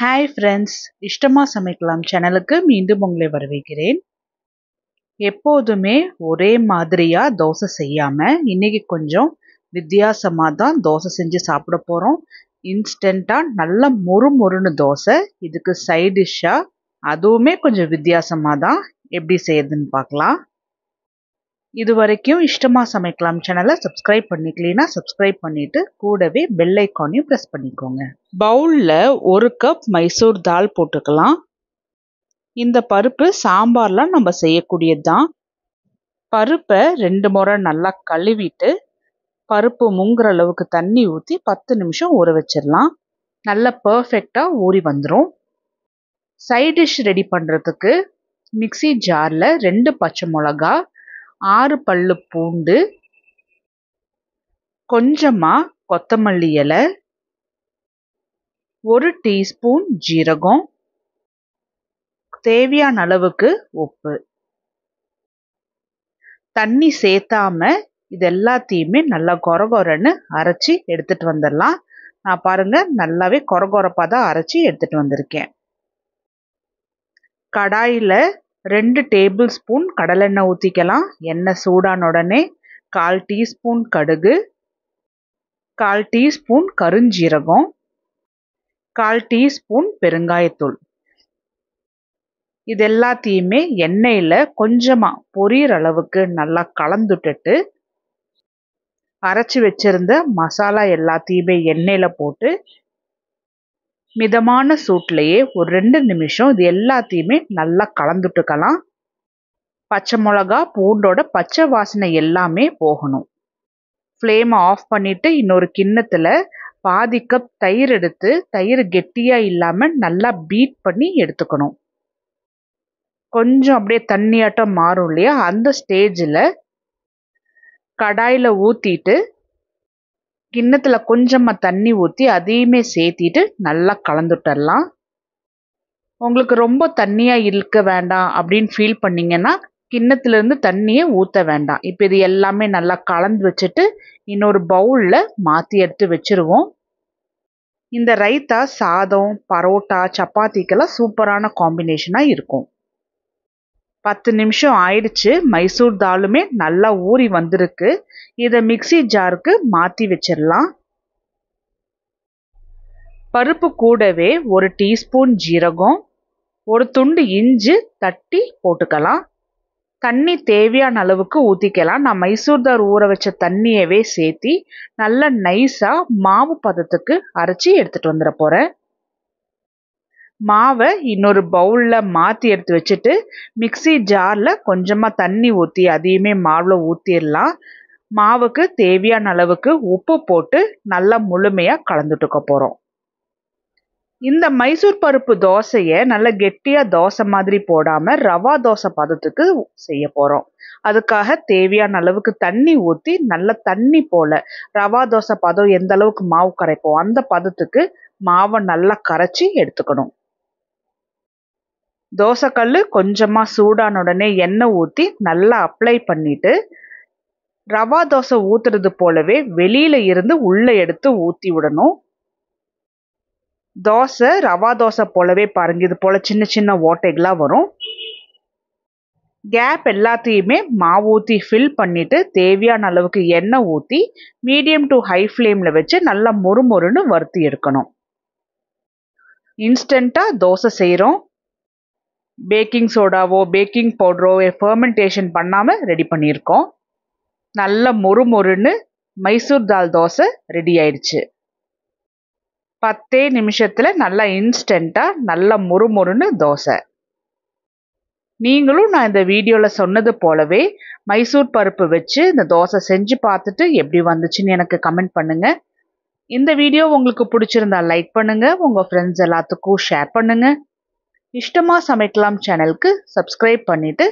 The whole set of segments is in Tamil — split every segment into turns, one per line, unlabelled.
ஹாய் ஃப்ரெண்ட்ஸ் இஷ்டமாக சமைக்கலாம் சேனலுக்கு மீண்டும் உங்களை வரவேற்கிறேன் எப்போதுமே ஒரே மாதிரியாக தோசை செய்யாமல் இன்றைக்கி கொஞ்சம் வித்தியாசமாக தான் தோசை செஞ்சு சாப்பிட போகிறோம் இன்ஸ்டண்ட்டாக நல்ல மொறு மொறுன்னு தோசை இதுக்கு சைடிஷ்ஷாக அதுவுமே கொஞ்சம் வித்தியாசமாக தான் எப்படி செய்யுதுன்னு பார்க்கலாம் இது வரைக்கும் இஷ்டமாக சமைக்கலாம் சேனலை சப்ஸ்கிரைப் பண்ணிக்கலாம் சப்ஸ்கிரைப் பண்ணிவிட்டு கூடவே பெல் ஐக்கானையும் ப்ரெஸ் பண்ணிக்கோங்க பவுலில் ஒரு கப் மைசூர் தால் போட்டுக்கலாம் இந்த பருப்பு சாம்பார்லாம் நம்ம செய்யக்கூடியது தான் பருப்பை ரெண்டு முறை நல்லா கழுவிட்டு பருப்பு முங்குற அளவுக்கு தண்ணி ஊற்றி பத்து நிமிஷம் ஊற வச்சிடலாம் நல்லா பர்ஃபெக்டாக ஊறி வந்துடும் சைட் டிஷ் ரெடி பண்ணுறதுக்கு மிக்சி ஜாரில் ரெண்டு பச்சை மிளகா ஆறு பல்லு பூண்டு கொஞ்சமாக கொத்தமல்லி இலை ஒரு டீஸ்பூன் ஜீரகம் தேவையான அளவுக்கு உப்பு தண்ணி சேர்த்தாம இது எல்லாத்தையுமே நல்லா கொரகொரன்னு அரைச்சி எடுத்துட்டு வந்துடலாம் நான் பாருங்க நல்லாவே கொரப்பாக தான் அரைச்சி எடுத்துட்டு வந்திருக்கேன் கடாயில் ரெண்டு டேபிள் ஸ்பூன் கடலெண்ணெய் ஊற்றிக்கலாம் எண்ணெய் சூடான உடனே கால் டீஸ்பூன் கடுகு கால் டீஸ்பூன் கருஞ்சீரகம் கால் டீஸ்பூன் பெருங்காயத்தூள் இது எல்லாத்தையுமே எண்ணெயில் கொஞ்சமாக பொரியிற அளவுக்கு நல்லா கலந்துட்டுட்டு அரைச்சி வச்சுருந்த மசாலா எல்லாத்தையுமே எண்ணெயில் போட்டு மிதமான சூட்லேயே ஒரு ரெண்டு நிமிஷம் இது எல்லாத்தையுமே நல்லா கலந்துட்டுக்கலாம் பச்சை மிளகா பூண்டோட பச்சை வாசனை எல்லாமே போகணும் ஃப்ளேமை ஆஃப் பண்ணிவிட்டு இன்னொரு கிண்ணத்தில் பாதி கப் தயிர் எடுத்து தயிர் கெட்டியாக இல்லாமல் நல்லா பீட் பண்ணி எடுத்துக்கணும் கொஞ்சம் அப்படியே தண்ணியாட்டம் மாறும் இல்லையா அந்த ஸ்டேஜில் கடாயில் ஊற்றிட்டு கிண்ணத்தில் கொஞ்சமாக தண்ணி ஊற்றி அதையுமே சேர்த்திட்டு நல்லா கலந்துட்டரலாம் உங்களுக்கு ரொம்ப தண்ணியாக இருக்க வேண்டாம் அப்படின்னு ஃபீல் பண்ணிங்கன்னா கிண்ணத்துலேருந்து தண்ணியை ஊற்ற வேண்டாம் இப்போ இது எல்லாமே நல்லா கலந்து வச்சுட்டு இன்னொரு பவுலில் மாற்றி எடுத்து வச்சுருவோம் இந்த ரைத்தா சாதம் பரோட்டா சப்பாத்திக்கெல்லாம் சூப்பரான காம்பினேஷனாக இருக்கும் பத்து நிமிஷம் ஆயிடுச்சு மைசூர் தாலுமே நல்லா ஊறி வந்திருக்கு இதை மிக்சி ஜாருக்கு மாற்றி வச்சிடலாம் பருப்பு கூடவே ஒரு டீஸ்பூன் ஜீரகம் ஒரு துண்டு இஞ்சி தட்டி போட்டுக்கலாம் தண்ணி தேவையான அளவுக்கு ஊற்றிக்கலாம் நான் மைசூர் தார் ஊற வச்ச தண்ணியவே சேர்த்தி நல்லா நைஸாக மாவு பதத்துக்கு அரைச்சி எடுத்துகிட்டு வந்துட போகிறேன் மாவை இன்னொரு பவுலில் மாற்றி எடுத்து வச்சுட்டு மிக்சி ஜாரில் கொஞ்சமாக தண்ணி ஊற்றி அதையுமே மாவில் ஊற்றிடலாம் மாவுக்கு தேவையான அளவுக்கு உப்பு போட்டு நல்லா முழுமையாக கலந்துட்டுக்க போகிறோம் இந்த மைசூர் பருப்பு தோசையை நல்ல கெட்டியாக தோசை மாதிரி போடாமல் ரவா தோசை பதத்துக்கு செய்ய போகிறோம் அதுக்காக தேவையான அளவுக்கு தண்ணி ஊற்றி நல்ல தண்ணி போல் ரவா தோசை பதம் எந்த அளவுக்கு மாவு கரைப்போம் அந்த பதத்துக்கு மாவை நல்லா கரைச்சி எடுத்துக்கணும் தோசைக்கல் கொஞ்சமாக சூடான உடனே எண்ணெய் ஊற்றி நல்லா அப்ளை பண்ணிவிட்டு ரவா தோசை ஊற்றுறது போலவே வெளியில் இருந்து உள்ளே எடுத்து ஊற்றி விடணும் தோசை ரவா தோசை போலவே பாருங்க இது போல் சின்ன சின்ன ஓட்டைகளாக வரும் கேப் எல்லாத்தையுமே மாவு ஊற்றி ஃபில் பண்ணிவிட்டு தேவையான அளவுக்கு எண்ணெய் ஊற்றி மீடியம் டு ஹை ஃப்ளேமில் வச்சு நல்லா மொறு மொறுன்னு வறுத்தி எடுக்கணும் இன்ஸ்டண்ட்டாக தோசை செய்கிறோம் பேக்கிங் சோடாவோ பேக்கிங் பவுட்ரோ ஃபர்மெண்டேஷன் பண்ணாமல் ரெடி பண்ணியிருக்கோம் நல்ல மொறு மொறுன்னு மைசூர் தால் தோசை ரெடி ஆயிடுச்சு பத்தே நிமிஷத்தில் நல்லா இன்ஸ்டண்ட்டாக நல்ல மொறு மொறுன்னு தோசை நீங்களும் நான் இந்த வீடியோவில் சொன்னது போலவே மைசூர் பருப்பு வச்சு இந்த தோசை செஞ்சு பார்த்துட்டு எப்படி வந்துச்சுன்னு எனக்கு கமெண்ட் பண்ணுங்கள் இந்த வீடியோ உங்களுக்கு பிடிச்சிருந்தா லைக் பண்ணுங்கள் உங்கள் ஃப்ரெண்ட்ஸ் எல்லாத்துக்கும் ஷேர் பண்ணுங்கள் இஷ்டமா சமைக்கலாம் சேனலுக்கு சப்ஸ்கிரைப் பண்ணிட்டு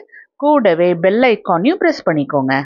கூடவே பெல் ஐக்கானையும் ப்ரெஸ் பண்ணிக்கோங்க